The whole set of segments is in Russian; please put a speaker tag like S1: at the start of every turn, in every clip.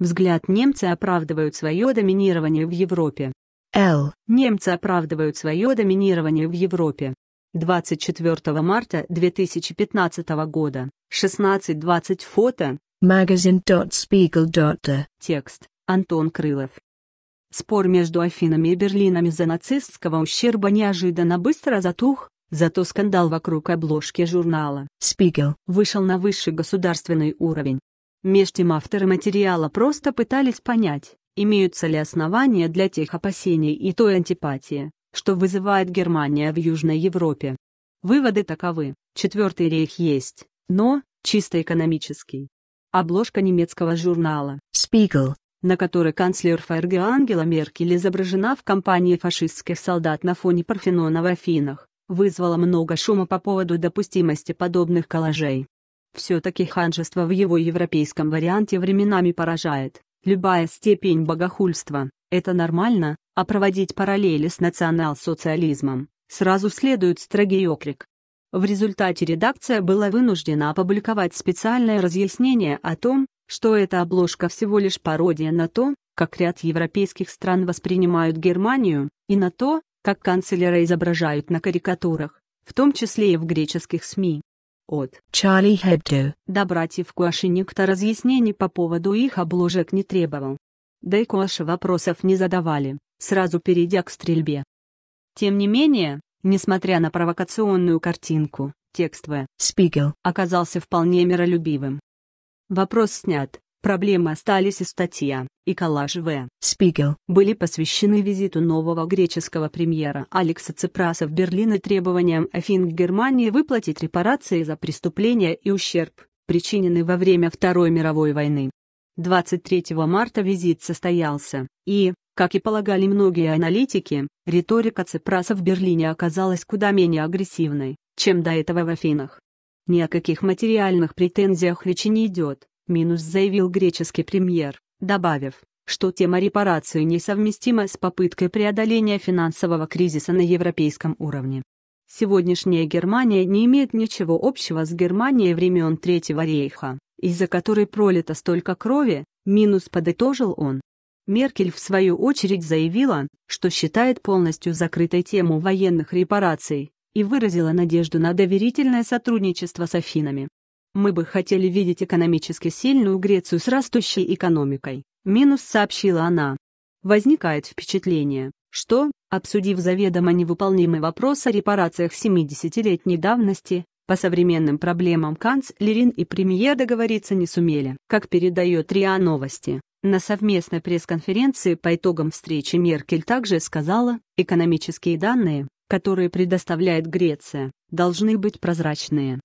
S1: Взгляд немцы оправдывают свое доминирование в Европе. Л. Немцы оправдывают свое доминирование в Европе. 24 марта 2015 года, 16.20 фото.
S2: Magazine.spiegel.de
S1: Текст. Антон Крылов. Спор между Афинами и Берлинами за нацистского ущерба неожиданно быстро затух, зато скандал вокруг обложки журнала Spiegel вышел на высший государственный уровень. Меж тем авторы материала просто пытались понять, имеются ли основания для тех опасений и той антипатии, что вызывает Германия в Южной Европе. Выводы таковы. Четвертый рейх есть, но, чисто экономический. Обложка немецкого журнала «Spiegel», на которой канцлер ФРГ Ангела Меркель изображена в компании фашистских солдат на фоне Парфенона в Афинах, вызвала много шума по поводу допустимости подобных коллажей. Все-таки ханжество в его европейском варианте временами поражает. Любая степень богохульства – это нормально, а проводить параллели с национал-социализмом – сразу следует строгий окрик. В результате редакция была вынуждена опубликовать специальное разъяснение о том, что эта обложка всего лишь пародия на то, как ряд европейских стран воспринимают Германию, и на то, как канцлера изображают на карикатурах, в том числе и в греческих СМИ от
S2: Чарли Хебдо
S1: до братьев Куаши никто разъяснений по поводу их обложек не требовал. Да и Куаши вопросов не задавали, сразу перейдя к стрельбе. Тем не менее, несмотря на провокационную картинку, текст В. Спигел оказался вполне миролюбивым. Вопрос снят, Проблемы остались и статья, и коллаж В. Спигел были посвящены визиту нового греческого премьера Алекса Ципраса в Берлин и требованиям Афин к Германии выплатить репарации за преступления и ущерб, причиненный во время Второй мировой войны. 23 марта визит состоялся, и, как и полагали многие аналитики, риторика Ципраса в Берлине оказалась куда менее агрессивной, чем до этого в Афинах. Ни о каких материальных претензиях речи не идет, минус заявил греческий премьер, добавив, что тема репарации несовместима с попыткой преодоления финансового кризиса на европейском уровне. Сегодняшняя Германия не имеет ничего общего с Германией времен Третьего рейха, из-за которой пролито столько крови, минус подытожил он. Меркель в свою очередь заявила, что считает полностью закрытой тему военных репараций, и выразила надежду на доверительное сотрудничество с Афинами. Мы бы хотели видеть экономически сильную Грецию с растущей экономикой, минус сообщила она. Возникает впечатление, что, обсудив заведомо невыполнимый вопрос о репарациях 70-летней давности, по современным проблемам канцлерин и премьер договориться не сумели. Как передает РИА Новости, на совместной пресс-конференции по итогам встречи Меркель также сказала, экономические данные, которые предоставляет Греция, должны быть прозрачные.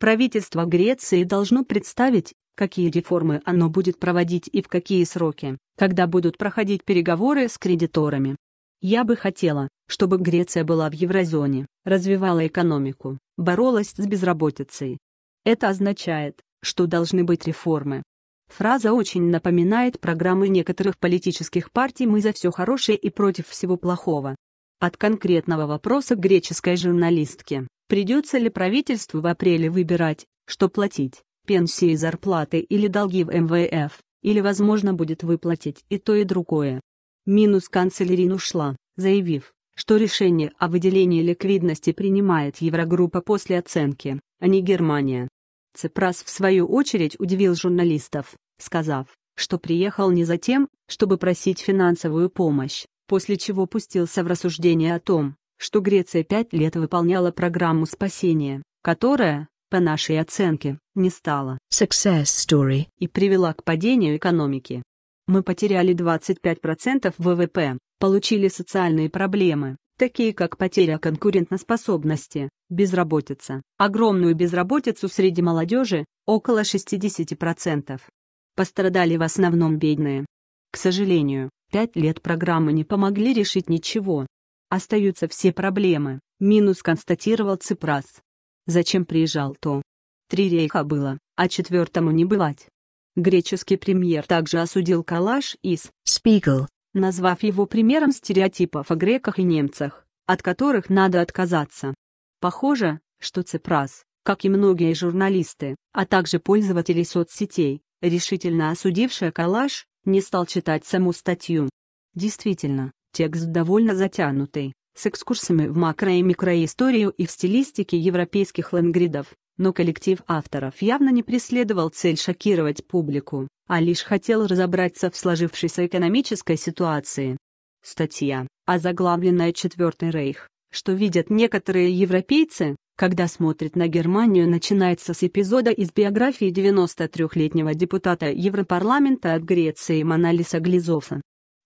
S1: Правительство Греции должно представить, какие реформы оно будет проводить и в какие сроки, когда будут проходить переговоры с кредиторами. Я бы хотела, чтобы Греция была в еврозоне, развивала экономику, боролась с безработицей. Это означает, что должны быть реформы. Фраза очень напоминает программы некоторых политических партий «Мы за все хорошее и против всего плохого», от конкретного вопроса греческой журналистки, придется ли правительству в апреле выбирать, что платить, пенсии, и зарплаты или долги в МВФ, или возможно будет выплатить и то и другое. Минус канцлерин ушла, заявив, что решение о выделении ликвидности принимает Еврогруппа после оценки, а не Германия. Цепрас в свою очередь удивил журналистов, сказав, что приехал не за тем, чтобы просить финансовую помощь, после чего пустился в рассуждение о том, что Греция пять лет выполняла программу спасения, которая, по нашей оценке, не стала success story и привела к падению экономики. Мы потеряли 25% ВВП, получили социальные проблемы, такие как потеря конкурентоспособности, безработица, огромную безработицу среди молодежи, около 60%. Пострадали в основном бедные. К сожалению, Пять лет программы не помогли решить ничего. Остаются все проблемы, минус констатировал Ципрас. Зачем приезжал то? Три рейха было, а четвертому не бывать. Греческий премьер также осудил Калаш из
S2: «Спигл»,
S1: назвав его примером стереотипов о греках и немцах, от которых надо отказаться. Похоже, что Ципрас, как и многие журналисты, а также пользователи соцсетей, решительно осудившие Калаш не стал читать саму статью. Действительно, текст довольно затянутый, с экскурсами в макро- и микроисторию и в стилистике европейских лангридов, но коллектив авторов явно не преследовал цель шокировать публику, а лишь хотел разобраться в сложившейся экономической ситуации. Статья, озаглавленная «Четвертый рейх», что видят некоторые европейцы, когда смотрит на Германию, начинается с эпизода из биографии 93-летнего депутата Европарламента от Греции Монолиса Глизофа.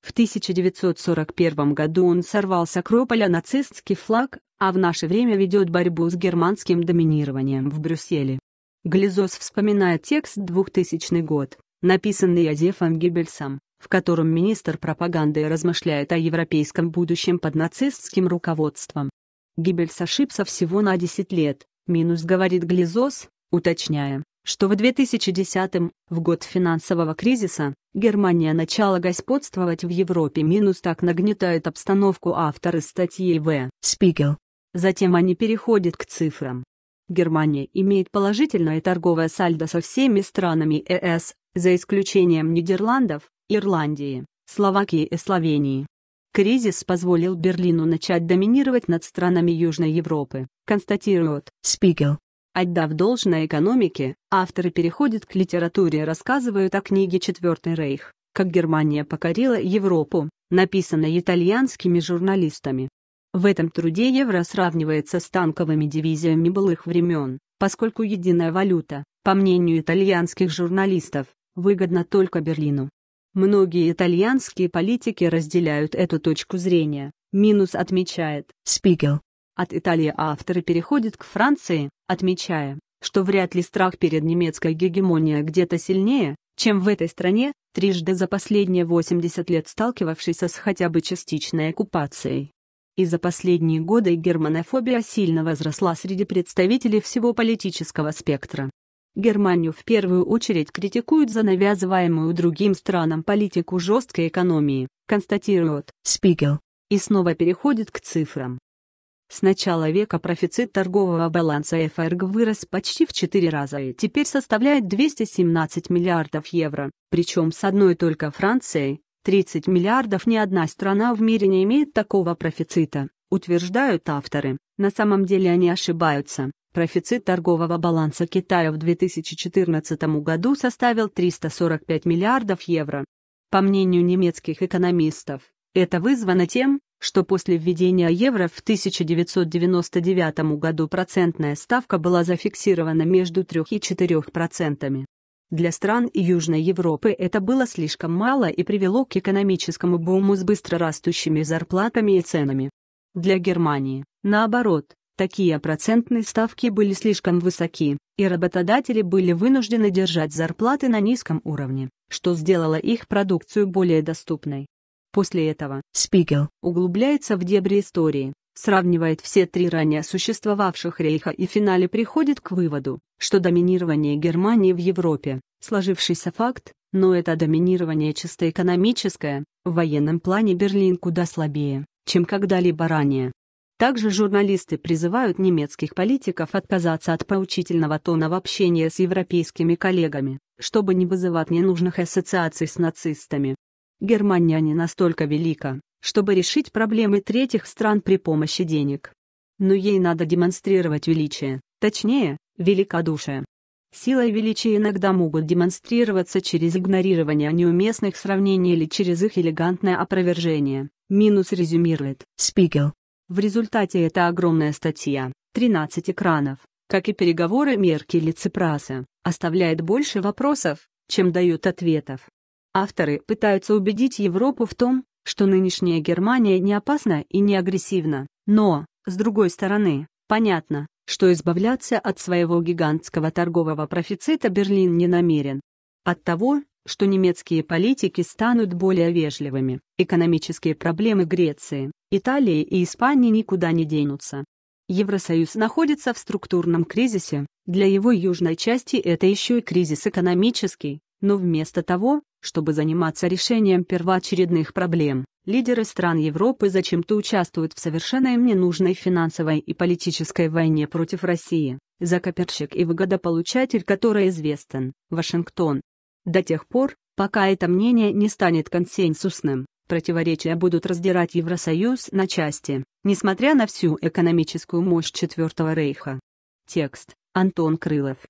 S1: В 1941 году он сорвал с Акрополя нацистский флаг, а в наше время ведет борьбу с германским доминированием в Брюсселе. Глизос вспоминает текст 2000 год, написанный Адефом Гиббельсом, в котором министр пропаганды размышляет о европейском будущем под нацистским руководством. Гибель ошибся всего на 10 лет, минус говорит Глизос, уточняя, что в 2010-м, в год финансового кризиса, Германия начала господствовать в Европе. Минус так нагнетает обстановку авторы статьи В. Спигел. Затем они переходят к цифрам. Германия имеет положительное торговое сальдо со всеми странами ЕС, за исключением Нидерландов, Ирландии, Словакии и Словении. Кризис позволил Берлину начать доминировать над странами Южной Европы, констатирует Спигел. Отдав должное экономике, авторы переходят к литературе и рассказывают о книге «Четвертый рейх», как Германия покорила Европу, написанной итальянскими журналистами. В этом труде евро сравнивается с танковыми дивизиями былых времен, поскольку единая валюта, по мнению итальянских журналистов, выгодна только Берлину. Многие итальянские политики разделяют эту точку зрения. Минус отмечает «Спигел». От Италии авторы переходят к Франции, отмечая, что вряд ли страх перед немецкой гегемонией где-то сильнее, чем в этой стране, трижды за последние 80 лет сталкивавшийся с хотя бы частичной оккупацией. И за последние годы германофобия сильно возросла среди представителей всего политического спектра. Германию в первую очередь критикуют за навязываемую другим странам политику жесткой экономии, констатирует Спигел, и снова переходит к цифрам. С начала века профицит торгового баланса ФРГ вырос почти в 4 раза и теперь составляет 217 миллиардов евро, причем с одной только Францией, 30 миллиардов ни одна страна в мире не имеет такого профицита, утверждают авторы, на самом деле они ошибаются, Профицит торгового баланса Китая в 2014 году составил 345 миллиардов евро. По мнению немецких экономистов, это вызвано тем, что после введения евро в 1999 году процентная ставка была зафиксирована между 3 и 4%. Для стран Южной Европы это было слишком мало и привело к экономическому буму с быстро растущими зарплатами и ценами. Для Германии, наоборот, Такие процентные ставки были слишком высоки, и работодатели были вынуждены держать зарплаты на низком уровне, что сделало их продукцию более доступной. После этого Спигел углубляется в дебри истории, сравнивает все три ранее существовавших рейха и в финале приходит к выводу, что доминирование Германии в Европе – сложившийся факт, но это доминирование чисто экономическое, в военном плане Берлин куда слабее, чем когда-либо ранее. Также журналисты призывают немецких политиков отказаться от поучительного тона в общении с европейскими коллегами, чтобы не вызывать ненужных ассоциаций с нацистами. Германия не настолько велика, чтобы решить проблемы третьих стран при помощи денег. Но ей надо демонстрировать величие, точнее, великодушие. Сила и величие иногда могут демонстрироваться через игнорирование неуместных сравнений или через их элегантное опровержение. Минус резюмирует Спигел. В результате это огромная статья, 13 экранов, как и переговоры Меркель и Ципраса, оставляет больше вопросов, чем дают ответов. Авторы пытаются убедить Европу в том, что нынешняя Германия не опасна и не агрессивна, но, с другой стороны, понятно, что избавляться от своего гигантского торгового профицита Берлин не намерен. От того что немецкие политики станут более вежливыми. Экономические проблемы Греции, Италии и Испании никуда не денутся. Евросоюз находится в структурном кризисе, для его южной части это еще и кризис экономический, но вместо того, чтобы заниматься решением первоочередных проблем, лидеры стран Европы зачем-то участвуют в совершенно им ненужной финансовой и политической войне против России. Закоперщик и выгодополучатель, который известен, Вашингтон, до тех пор, пока это мнение не станет консенсусным. Противоречия будут раздирать Евросоюз на части, несмотря на всю экономическую мощь Четвертого Рейха. Текст Антон Крылов